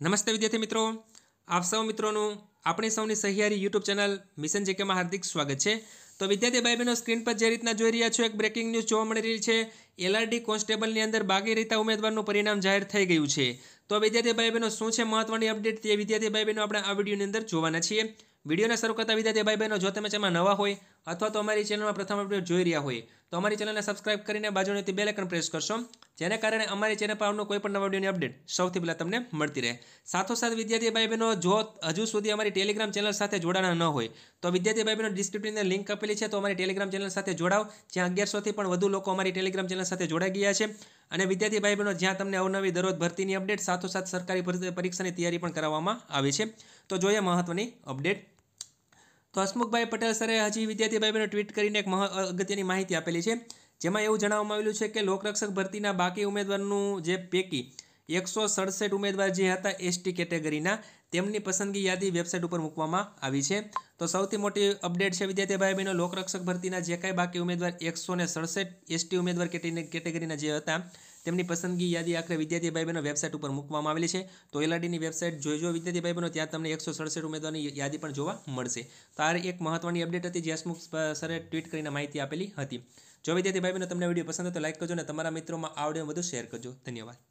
નમસ્તે વિદ્યાર્થી મિત્રો આપ સૌ મિત્રોનું આપણી સૌની સહિયારી યુટ્યુબ ચેનલ મિશન જેકેમાં હાર્દિક સ્વાગત છે તો વિદ્યાર્થી ભાઈ બહેનો સ્ક્રીન પર જે રીતના જોઈ રહ્યા છો એક બ્રેકિંગ ન્યૂઝ જોવા મળી રહી છે એલઆરડી કોન્સ્ટેબલની અંદર બાગી રીતા ઉમેદવારનું પરિણામ જાહેર થઈ ગયું છે તો વિદ્યાર્થી ભાઈ બહેનો શું છે મહત્વની અપડેટ તે વિદ્યાર્થી ભાઈ બહેનો આપણે આ વિડીયોની અંદર જોવાના છીએ વિડીયોને શરૂ કરતા વિદ્યાર્થી ભાઈ બહેનો જો તમે જેમાં નવા હોય અથવા તો અમારી ચેનલમાં પ્રથમ અપડેટ જોઈ રહ્યા હોય તો અમારી ચેનલને સબસ્ક્રાઇબ કરીને બાજુની બે લેકન પ્રેસ કરશો જેને કારણે અમારી ચેનલ પર કોઈ પણ નવા વિડીયોની અપડેટ સૌથી પહેલાં તમને મળતી રહે સાથોસાથ વિદ્યાર્થી ભાઈ બહેનો જો હજુ સુધી અમારી ટેલિગ્રામ ચેનલ સાથે જોડાણા ન હોય તો વિદ્યાર્થી ભાઈ બહેનો ડિસ્ક્રિપ્શનની લિંક આપેલી છે તો અમારી ટેલિગ્રામ ચેનલ સાથે જોડાવ જ્યાં અગિયારસોથી પણ વધુ લોકો અમારી ટેલિગ્રામ ચેનલ સાથે જોડાઈ ગયા છે અને વિદ્યાર્થી ભાઈ બહેનો જ્યાં તમને અવનવી દરરોજ ભરતીની અપડેટ સાથોસાથ સરકારી પરીક્ષાની તૈયારી પણ કરાવવામાં આવે છે તો જોઈએ મહત્વની અપડેટ તો હસમુખભાઈ પટેલ સરે હજી વિદ્યાર્થી ભાઈ બહેનો ટ્વીટ કરીને એક અગત્યની માહિતી આપેલી છે જેમાં એવું જણાવવામાં આવેલું છે કે લોકરક્ષક ભરતીના બાકી ઉમેદવારનું જે પૈકી એકસો સડસઠ ઉમેદવાર જે હતા એસટી કેટેગરીના તેમની પસંદગી યાદી વેબસાઇટ ઉપર મૂકવામાં આવી છે તો સૌથી મોટી અપડેટ છે વિદ્યાર્થી ભાઈ બહેનો લોકરક્ષક ભરતીના જે કાંઈ બાકી ઉમેદવાર એકસો ને સડસઠ એસટી ઉમેદવાર કેટેગરીના જે હતા તેમની પસંદગી યાદી આખરે વિદ્યાર્થી ભાઈ બહેનો વેબસાઇટ ઉપર મૂકવામાં આવેલી છે તો એલઆરડીની વેબસાઇટ જોઈજો વિદ્યાર્થી ભાઈ બહેનો ત્યાં તમને એકસો સડસઠ ઉમેદવારની યાદી પણ જોવા મળશે તો આ એક મહત્વની અપડેટ હતી જે હસમુખ સરે ટ્વીટ કરીને માહિતી આપેલી હતી જો વિદ્યાર્થી ભાઈ બહેનો તમને વિડીયો પસંદ હતો લાઇક કરજો અને તમારા મિત્રોમાં આવડે વિડીયો વધુ શેર કરજો ધન્યવાદ